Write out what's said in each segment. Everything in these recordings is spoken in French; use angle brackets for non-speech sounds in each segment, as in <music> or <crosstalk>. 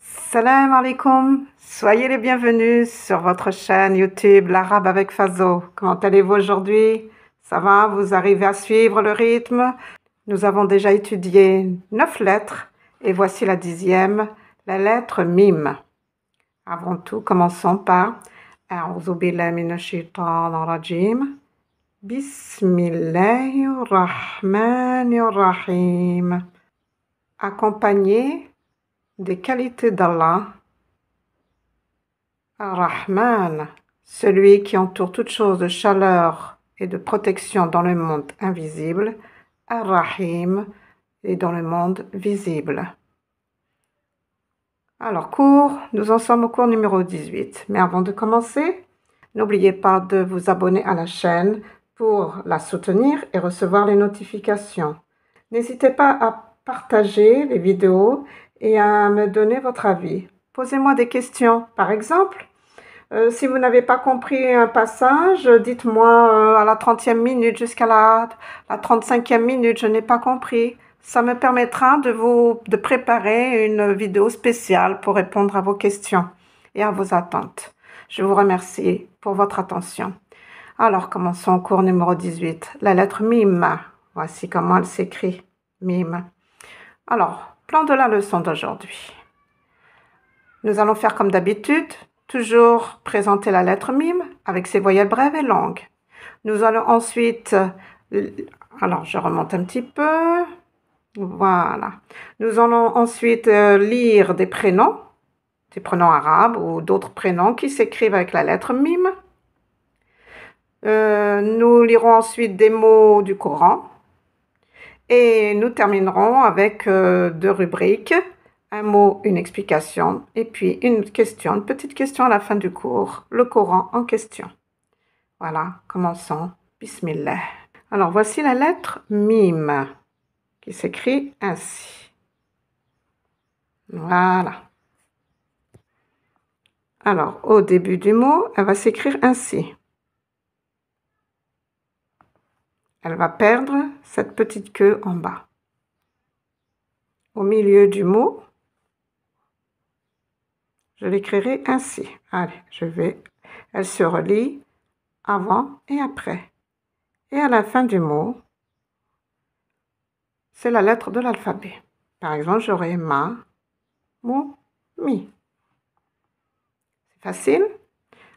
Salam alaikum, soyez les bienvenus sur votre chaîne YouTube L'Arabe avec Fazo. Comment allez-vous aujourd'hui Ça va Vous arrivez à suivre le rythme Nous avons déjà étudié neuf lettres et voici la dixième, la lettre mime. Avant tout, commençons par Bismillahirrahmanirrahim. Accompagné des qualités d'Allah, Ar-Rahman, celui qui entoure toute chose de chaleur et de protection dans le monde invisible, Ar-Rahim, et dans le monde visible. Alors, cours, nous en sommes au cours numéro 18. Mais avant de commencer, n'oubliez pas de vous abonner à la chaîne pour la soutenir et recevoir les notifications. N'hésitez pas à partager les vidéos et à me donner votre avis. Posez-moi des questions, par exemple. Euh, si vous n'avez pas compris un passage, dites-moi euh, à la 30e minute jusqu'à la, la 35e minute, je n'ai pas compris. Ça me permettra de vous de préparer une vidéo spéciale pour répondre à vos questions et à vos attentes. Je vous remercie pour votre attention. Alors commençons au cours numéro 18, la lettre mime. Voici comment elle s'écrit, mime. Alors, plan de la leçon d'aujourd'hui. Nous allons faire comme d'habitude, toujours présenter la lettre mime avec ses voyelles brèves et longues. Nous allons ensuite... Euh, alors, je remonte un petit peu. Voilà. Nous allons ensuite euh, lire des prénoms, des prénoms arabes ou d'autres prénoms qui s'écrivent avec la lettre mime. Euh, nous lirons ensuite des mots du Coran et nous terminerons avec euh, deux rubriques, un mot, une explication, et puis une question, une petite question à la fin du cours, le Coran en question. Voilà, commençons. Bismillah. Alors voici la lettre mime qui s'écrit ainsi. Voilà. Alors au début du mot, elle va s'écrire ainsi. Elle va perdre cette petite queue en bas. Au milieu du mot, je l'écrirai ainsi. Allez, je vais. Elle se relie avant et après. Et à la fin du mot, c'est la lettre de l'alphabet. Par exemple, j'aurai ma, mou, mi. C'est facile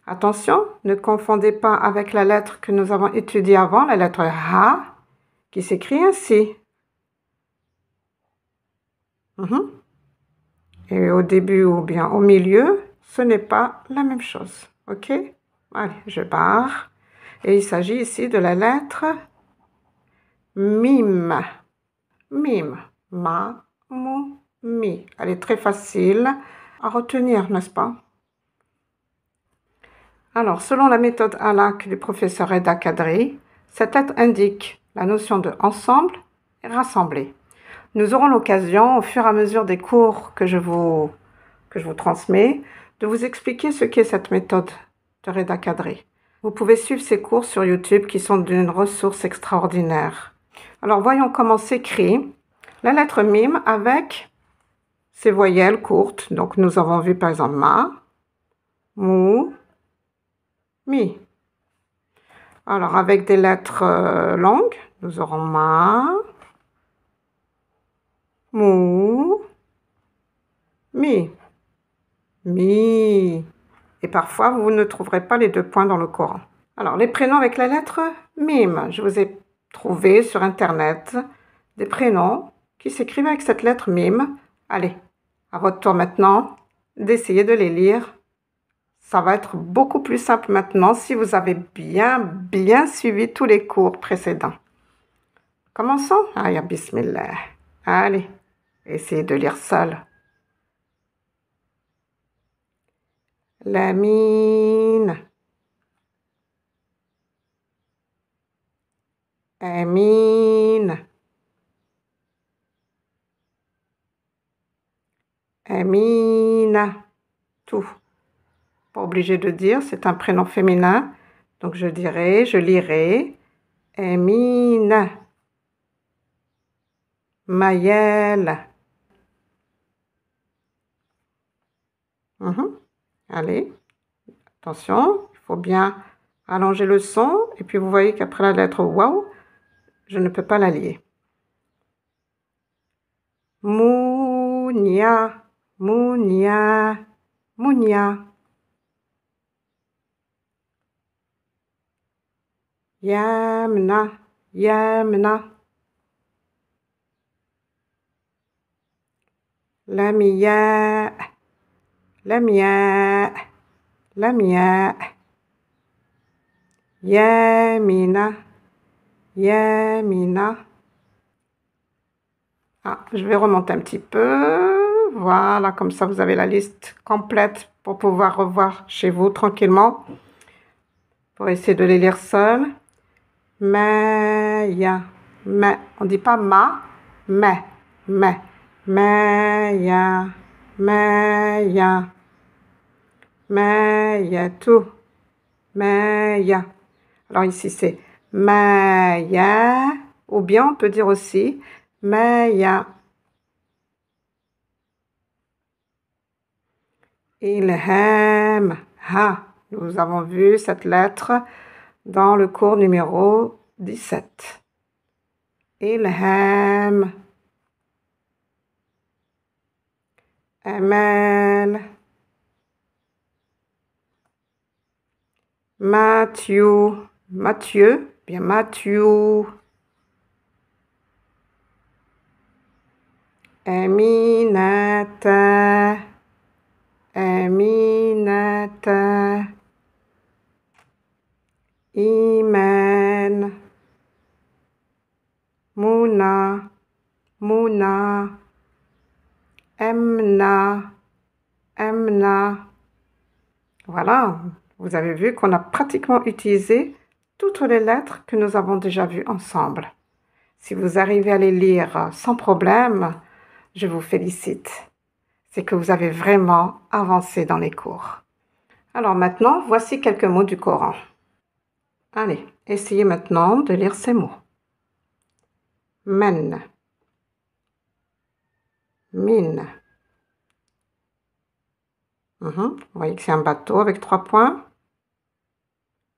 Attention, ne confondez pas avec la lettre que nous avons étudiée avant, la lettre A, qui s'écrit ainsi. Mhm. Et au début ou bien au milieu, ce n'est pas la même chose. OK Allez, je pars. Et il s'agit ici de la lettre MIM. MIM. Ma, MU mi. Elle est très facile à retenir, n'est-ce pas alors, selon la méthode ALAC du professeur Reda Kadri, cette lettre indique la notion de ensemble et rassemblé. Nous aurons l'occasion, au fur et à mesure des cours que je vous, que je vous transmets, de vous expliquer ce qu'est cette méthode de Reda Kadri. Vous pouvez suivre ces cours sur YouTube qui sont d'une ressource extraordinaire. Alors voyons comment s'écrit la lettre mime avec ses voyelles courtes. Donc nous avons vu par exemple ma, mou, Mi. Alors, avec des lettres euh, longues, nous aurons Ma, Mou, Mi. Mi. Et parfois, vous ne trouverez pas les deux points dans le Coran. Alors, les prénoms avec la lettre Mim. Je vous ai trouvé sur Internet des prénoms qui s'écrivent avec cette lettre Mim. Allez, à votre tour maintenant d'essayer de les lire ça va être beaucoup plus simple maintenant si vous avez bien, bien suivi tous les cours précédents. Commençons. Aïe, ah, bismillah. Allez, essayez de lire seul. La mine. Amine. Amina. Tout pas obligé de dire, c'est un prénom féminin. Donc je dirai, je lirai Emine, Mayel. Mhm. Allez, attention, il faut bien allonger le son. Et puis vous voyez qu'après la lettre waouh, je ne peux pas la lier. Mounia, Mounia, Mounia. Yamna. Yamna. Lamia, Lamia, Lamia, Yamina, Yamina. Ah, je vais remonter un petit peu. Voilà, comme ça vous avez la liste complète pour pouvoir revoir chez vous tranquillement. Pour essayer de les lire seul. Maya. Mais. On ne dit pas ma, mais. Mais. Maya. Maya. Maya. Tout. Maya. Alors ici, c'est Maya. Ou bien on peut dire aussi Maya. aime Ha. Ah, nous avons vu cette lettre dans le cours numéro 17. Ilham. Amel, Mathieu. Mathieu. Bien Mathieu. Aminata. Aminata. Imen. Mouna, Mouna. Emna, Emna. Voilà, vous avez vu qu'on a pratiquement utilisé toutes les lettres que nous avons déjà vues ensemble. Si vous arrivez à les lire sans problème, je vous félicite. C'est que vous avez vraiment avancé dans les cours. Alors maintenant, voici quelques mots du Coran. Allez, essayez maintenant de lire ces mots. Men. Mine. Mhm, vous voyez que c'est un bateau avec trois points.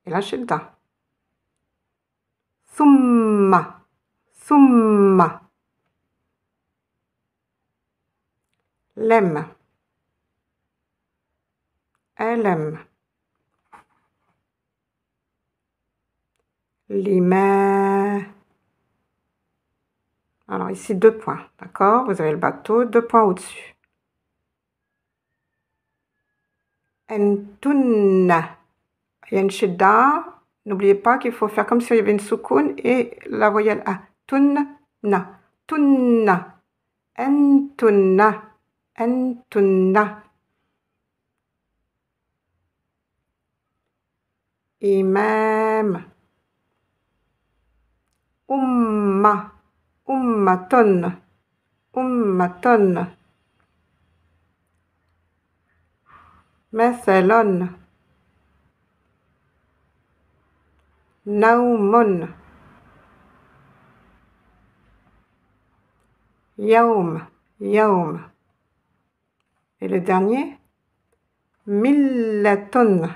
Et là, da. Summa. Summa. Lem. Lème. les Alors ici, deux points, d'accord Vous avez le bateau, deux points au-dessus. Entunna. Il y N'oubliez pas qu'il faut faire comme s'il y avait une soukoun et la voyelle A. Tunna. Tunna. Entunna. Entunna. Imam umma, ummaton, ummaton. Masalon, Naumon. Yaum, yaum. Et le dernier? Mille tonnes.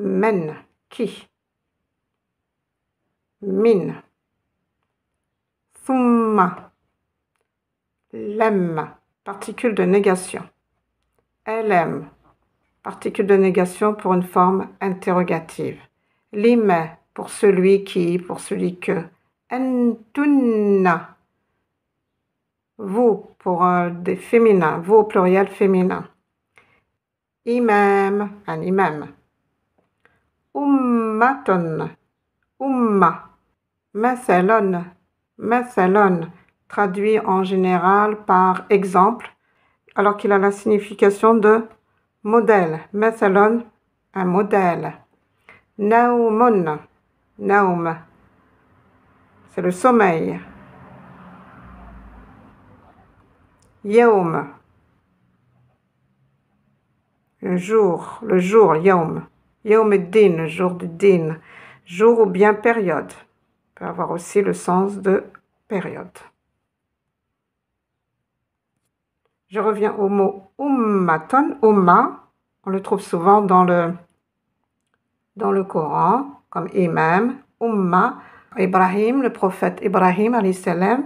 Men, qui Min. Thumma. Lem, particule de négation. Lm, particule de négation pour une forme interrogative. Lime, pour celui qui, pour celui que. Entunna. Vous, pour des féminins, vous au pluriel féminin. Imam, un imam. Ummatun, umma. Messelon, Messelon, traduit en général par exemple, alors qu'il a la signification de modèle. Messelon, un modèle. Naumon, naum. C'est le sommeil. Yaum. Le jour, le jour, yaum. Yom din, jour du din, jour ou bien période. peut avoir aussi le sens de période. Je reviens au mot ummaton, umma. On le trouve souvent dans le, dans le Coran, comme imam, umma. Ibrahim, le prophète Ibrahim, salam,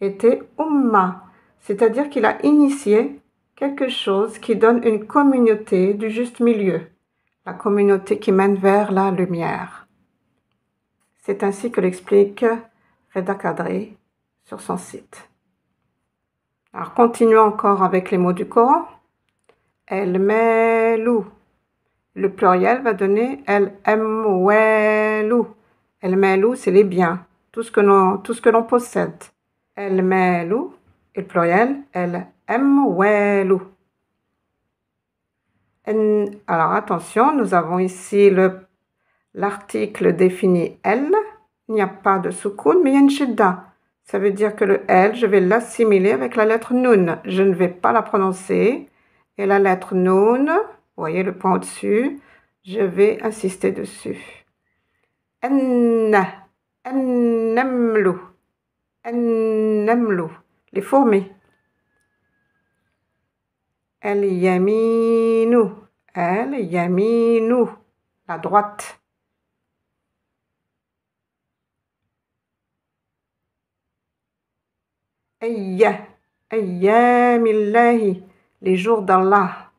était umma, c'est-à-dire qu'il a initié quelque chose qui donne une communauté du juste milieu la communauté qui mène vers la lumière. C'est ainsi que l'explique Reda Kadri sur son site. Alors continuons encore avec les mots du Coran. El melou. Le pluriel va donner el mwelou. El melou, c'est les biens, tout ce que l'on, possède. El melou et le pluriel el mwelou. Alors attention, nous avons ici l'article défini L. Il n'y a pas de soukoun, mais il y a une chedda. Ça veut dire que le L, je vais l'assimiler avec la lettre NUN. Je ne vais pas la prononcer. Et la lettre NUN, vous voyez le point au-dessus, je vais insister dessus. N, Les fourmis y nous la droite Ayya. Ayyamillahi. les jours d'Allah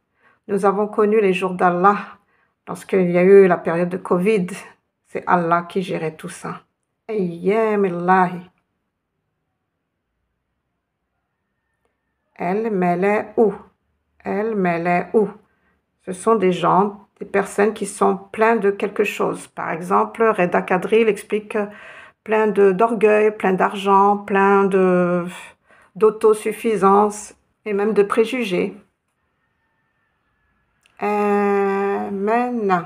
nous avons connu les jours d'Allah lorsqu'il y a eu la période de Covid c'est Allah qui gérait tout ça m'a El où elle, mais elle est où Ce sont des gens, des personnes qui sont pleins de quelque chose. Par exemple, Reda Kadri explique euh, plein d'orgueil, plein d'argent, plein de d'autosuffisance et même de préjugés. Amen.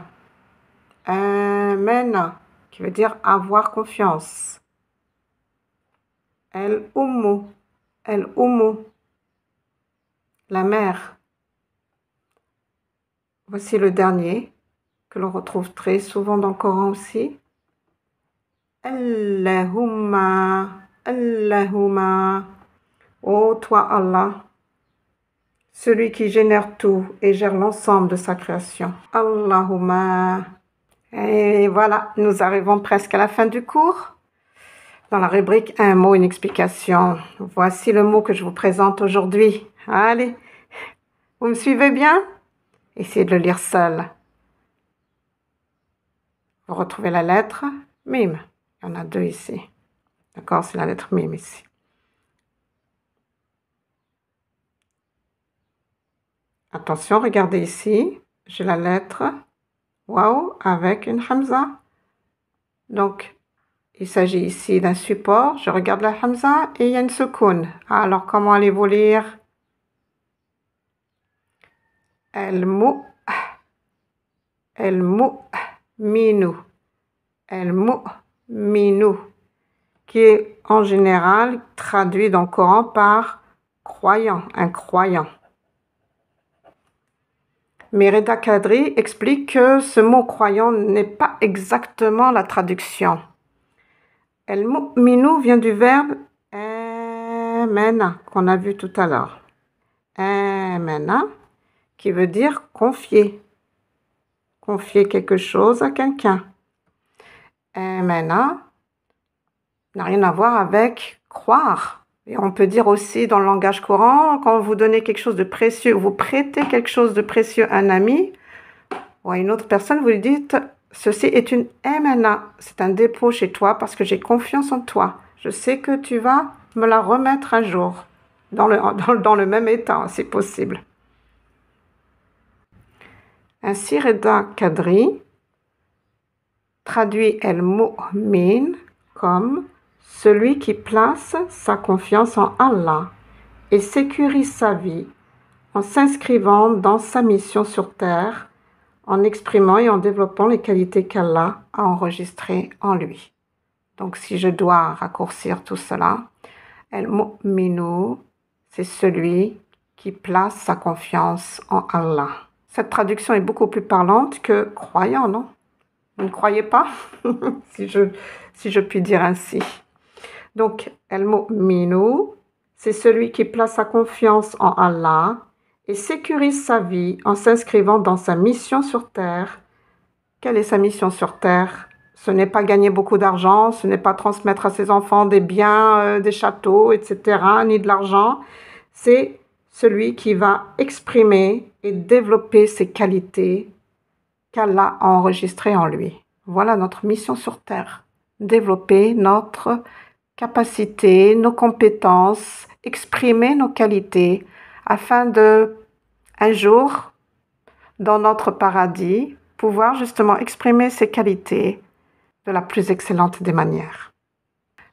Amen, qui veut dire avoir confiance. El Elle ou moi. la mère. Voici le dernier que l'on retrouve très souvent dans le Coran aussi. Allahumma, Allahumma, ô oh toi Allah, celui qui génère tout et gère l'ensemble de sa création. Allahumma. Et voilà, nous arrivons presque à la fin du cours. Dans la rubrique Un mot, une explication. Voici le mot que je vous présente aujourd'hui. Allez, vous me suivez bien Essayez de le lire seul. Vous retrouvez la lettre Mim. Il y en a deux ici. D'accord C'est la lettre Mim ici. Attention, regardez ici. J'ai la lettre waouh avec une hamza. Donc, il s'agit ici d'un support. Je regarde la hamza et il y a une seconde. Ah, alors, comment allez-vous lire mu minu, qui est en général traduit dans le Coran par croyant, un croyant. Mérida Kadri explique que ce mot croyant n'est pas exactement la traduction. El mu'minu vient du verbe amena qu'on a vu tout à l'heure. Amena qui veut dire confier. Confier quelque chose à quelqu'un. Et n'a rien à voir avec croire. Et on peut dire aussi dans le langage courant, quand vous donnez quelque chose de précieux, vous prêtez quelque chose de précieux à un ami ou à une autre personne, vous lui dites Ceci est une MNA, c'est un dépôt chez toi parce que j'ai confiance en toi. Je sais que tu vas me la remettre un jour, dans le, <laughs> dans, dans le même état, si possible. Ainsi, Reda Kadri traduit El Mu'min comme celui qui place sa confiance en Allah et sécurise sa vie en s'inscrivant dans sa mission sur terre, en exprimant et en développant les qualités qu'Allah a enregistrées en lui. Donc si je dois raccourcir tout cela, El Mu'minu, c'est celui qui place sa confiance en Allah. Cette traduction est beaucoup plus parlante que croyant, non Vous ne croyez pas <laughs> si, je, si je puis dire ainsi. Donc, el mot c'est celui qui place sa confiance en Allah et sécurise sa vie en s'inscrivant dans sa mission sur terre. Quelle est sa mission sur terre Ce n'est pas gagner beaucoup d'argent, ce n'est pas transmettre à ses enfants des biens, euh, des châteaux, etc., ni de l'argent. C'est celui qui va exprimer et développer ces qualités qu'Allah a enregistrées en lui. Voilà notre mission sur Terre. Développer notre capacité, nos compétences, exprimer nos qualités afin de, un jour, dans notre paradis, pouvoir justement exprimer ses qualités de la plus excellente des manières.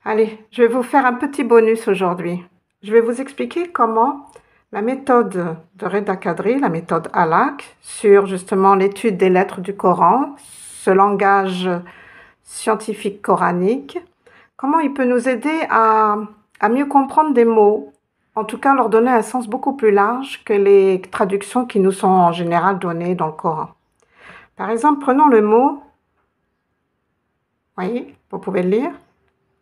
Allez, je vais vous faire un petit bonus aujourd'hui. Je vais vous expliquer comment la méthode de Reda Kadri, la méthode Alak, sur justement l'étude des lettres du Coran, ce langage scientifique coranique, comment il peut nous aider à, mieux comprendre des mots, en tout cas leur donner un sens beaucoup plus large que les traductions qui nous sont en général données dans le Coran. Par exemple, prenons le mot, voyez, vous pouvez le lire,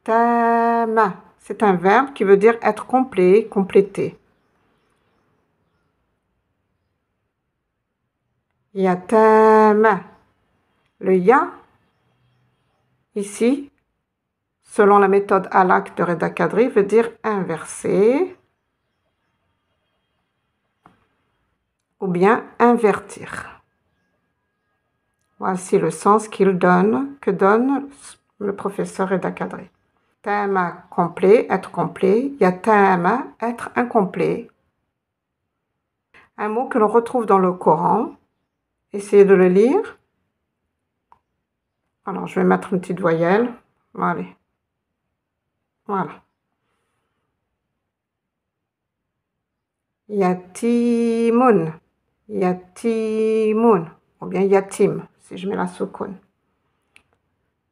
tama. C'est un verbe qui veut dire être complet, complété. Yatem. Le ya, ici, selon la méthode alak de Reda Kadri, veut dire inverser ou bien invertir. Voici le sens qu'il donne, que donne le professeur Reda Kadri. Thème complet, être complet. Il être incomplet. Un mot que l'on retrouve dans le Coran, Essayez de le lire. Alors, je vais mettre une petite voyelle. Allez. Voilà. Yatimun. Yatimun. Ou bien yatim, si je mets la soukoun.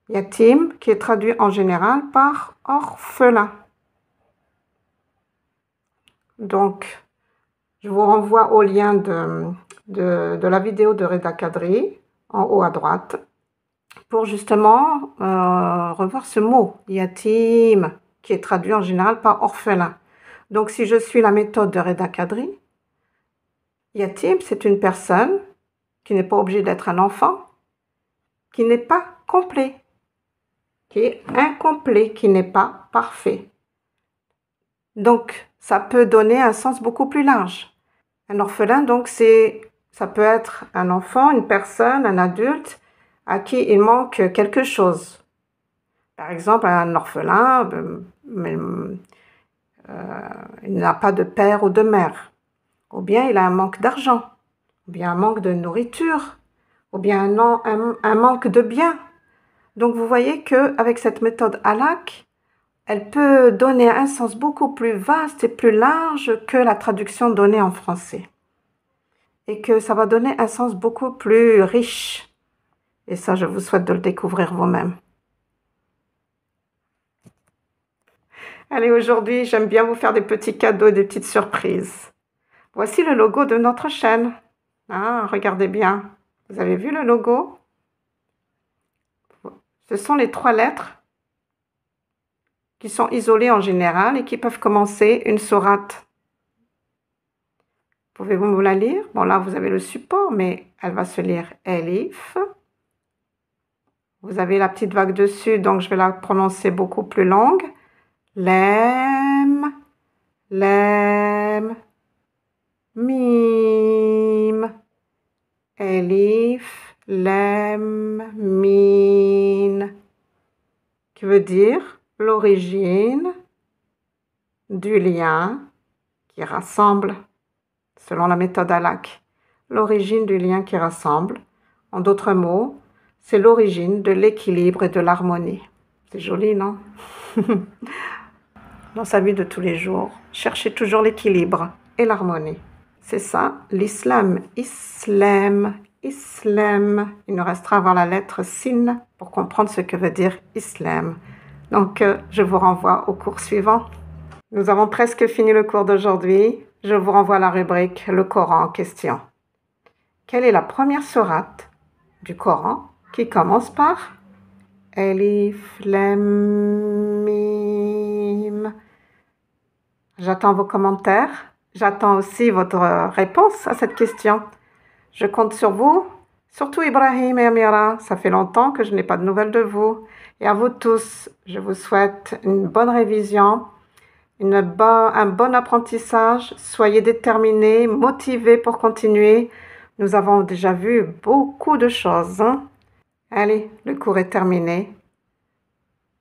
Yatim, qui est traduit en général par orphelin. Donc, je vous renvoie au lien de, de, la vidéo de Reda Kadri en haut à droite pour justement euh, revoir ce mot, yatim, qui est traduit en général par orphelin. Donc si je suis la méthode de Reda Kadri, yatim, c'est une personne qui n'est pas obligée d'être un enfant, qui n'est pas complet, qui est incomplet, qui n'est pas parfait. Donc ça peut donner un sens beaucoup plus large. Un orphelin, donc, c'est ça peut être un enfant, une personne, un adulte à qui il manque quelque chose. Par exemple, un orphelin, euh, euh, il n'a pas de père ou de mère. Ou bien il a un manque d'argent, ou bien un manque de nourriture, ou bien un, manque de biens. Donc vous voyez que avec cette méthode ALAC, elle peut donner un sens beaucoup plus vaste et plus large que la traduction donnée en français et que ça va donner un sens beaucoup plus riche. Et ça, je vous souhaite de le découvrir vous-même. Allez, aujourd'hui, j'aime bien vous faire des petits cadeaux, des petites surprises. Voici le logo de notre chaîne. Ah, regardez bien. Vous avez vu le logo Ce sont les trois lettres qui sont isolées en général et qui peuvent commencer une sourate. Pouvez-vous me la lire Bon, là, vous avez le support, mais elle va se lire Elif. Vous avez la petite vague dessus, donc je vais la prononcer beaucoup plus longue. Lem, lem, mim. Elif, lem, min. Qui veut dire l'origine du lien qui rassemble selon la méthode ALAC, l'origine du lien qui rassemble. En d'autres mots, c'est l'origine de l'équilibre et de l'harmonie. C'est joli, non <laughs> Dans sa vie de tous les jours, cherchez toujours l'équilibre et l'harmonie. C'est ça, l'islam. Islam, islam. Il nous restera à voir la lettre sin pour comprendre ce que veut dire islam. Donc, euh, je vous renvoie au cours suivant. Nous avons presque fini le cours d'aujourd'hui. Je vous renvoie à la rubrique Le Coran en question. Quelle est la première sourate du Coran qui commence par Elif J'attends vos commentaires. J'attends aussi votre réponse à cette question. Je compte sur vous, surtout Ibrahim et Amira. Ça fait longtemps que je n'ai pas de nouvelles de vous. Et à vous tous, je vous souhaite une bonne révision un bon apprentissage. Soyez déterminés, motivés pour continuer. Nous avons déjà vu beaucoup de choses. Hein. Allez, le cours est terminé.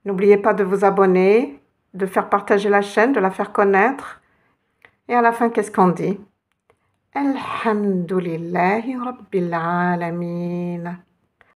N'oubliez pas de vous abonner, de faire partager la chaîne, de la faire connaître. Et à la fin, qu'est-ce qu'on dit Alhamdulillahi Rabbil Alameen.